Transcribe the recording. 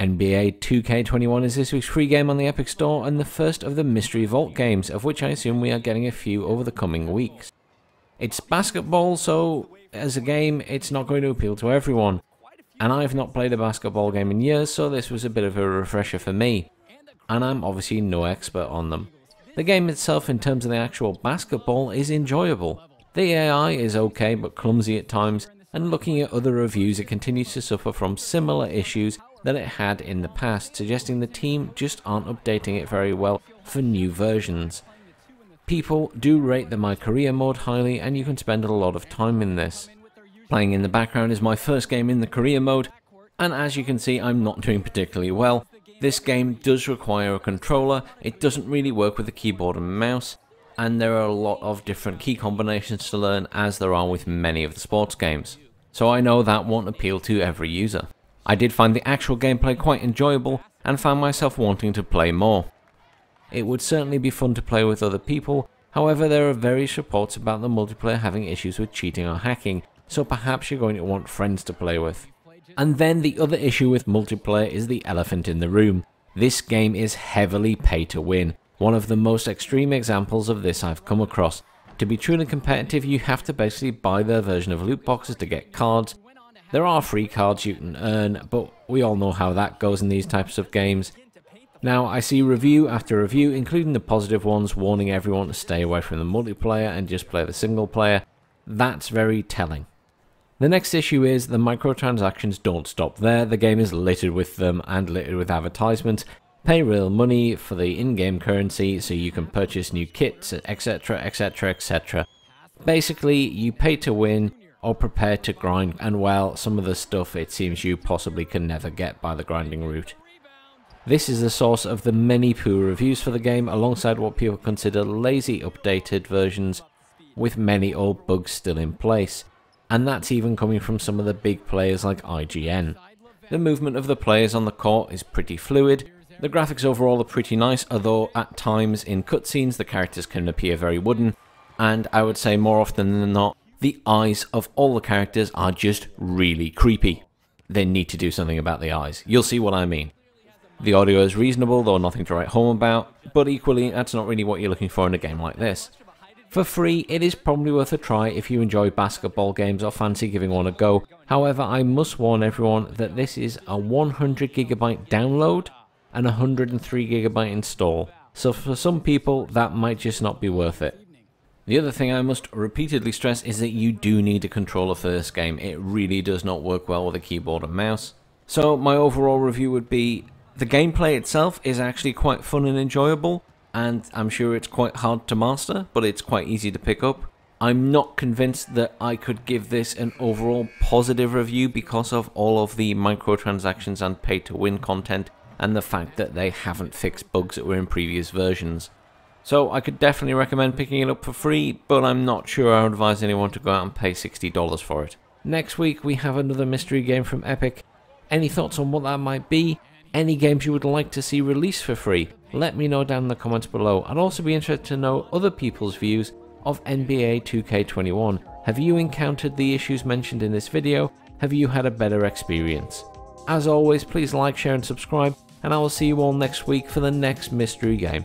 NBA 2K21 is this week's free game on the Epic Store and the first of the Mystery Vault games, of which I assume we are getting a few over the coming weeks. It's basketball, so as a game, it's not going to appeal to everyone. And I've not played a basketball game in years, so this was a bit of a refresher for me. And I'm obviously no expert on them. The game itself, in terms of the actual basketball, is enjoyable. The AI is okay but clumsy at times, and looking at other reviews, it continues to suffer from similar issues than it had in the past, suggesting the team just aren't updating it very well for new versions. People do rate the My Career mod highly and you can spend a lot of time in this. Playing in the background is my first game in the career mode, and as you can see I'm not doing particularly well. This game does require a controller, it doesn't really work with a keyboard and mouse, and there are a lot of different key combinations to learn as there are with many of the sports games. So I know that won't appeal to every user. I did find the actual gameplay quite enjoyable and found myself wanting to play more. It would certainly be fun to play with other people, however there are various reports about the multiplayer having issues with cheating or hacking, so perhaps you're going to want friends to play with. And then the other issue with multiplayer is the elephant in the room. This game is heavily pay to win, one of the most extreme examples of this I've come across. To be truly competitive, you have to basically buy their version of loot boxes to get cards, there are free cards you can earn, but we all know how that goes in these types of games. Now, I see review after review, including the positive ones, warning everyone to stay away from the multiplayer and just play the single player. That's very telling. The next issue is the microtransactions don't stop there, the game is littered with them and littered with advertisements. Pay real money for the in-game currency so you can purchase new kits, etc, etc, etc. Basically, you pay to win, or prepare to grind and well some of the stuff it seems you possibly can never get by the grinding route. This is the source of the many poor reviews for the game alongside what people consider lazy updated versions with many old bugs still in place, and that's even coming from some of the big players like IGN. The movement of the players on the court is pretty fluid, the graphics overall are pretty nice, although at times in cutscenes the characters can appear very wooden, and I would say more often than not the eyes of all the characters are just really creepy. They need to do something about the eyes. You'll see what I mean. The audio is reasonable, though nothing to write home about, but equally, that's not really what you're looking for in a game like this. For free, it is probably worth a try if you enjoy basketball games or fancy giving one a go. However, I must warn everyone that this is a 100GB download and 103GB install, so for some people that might just not be worth it. The other thing I must repeatedly stress is that you do need a controller for this game. It really does not work well with a keyboard and mouse. So my overall review would be the gameplay itself is actually quite fun and enjoyable and I'm sure it's quite hard to master, but it's quite easy to pick up. I'm not convinced that I could give this an overall positive review because of all of the microtransactions and pay to win content and the fact that they haven't fixed bugs that were in previous versions. So I could definitely recommend picking it up for free, but I'm not sure I would advise anyone to go out and pay $60 for it. Next week we have another mystery game from Epic. Any thoughts on what that might be? Any games you would like to see released for free? Let me know down in the comments below. I'd also be interested to know other people's views of NBA 2K21. Have you encountered the issues mentioned in this video? Have you had a better experience? As always, please like, share and subscribe, and I will see you all next week for the next mystery game.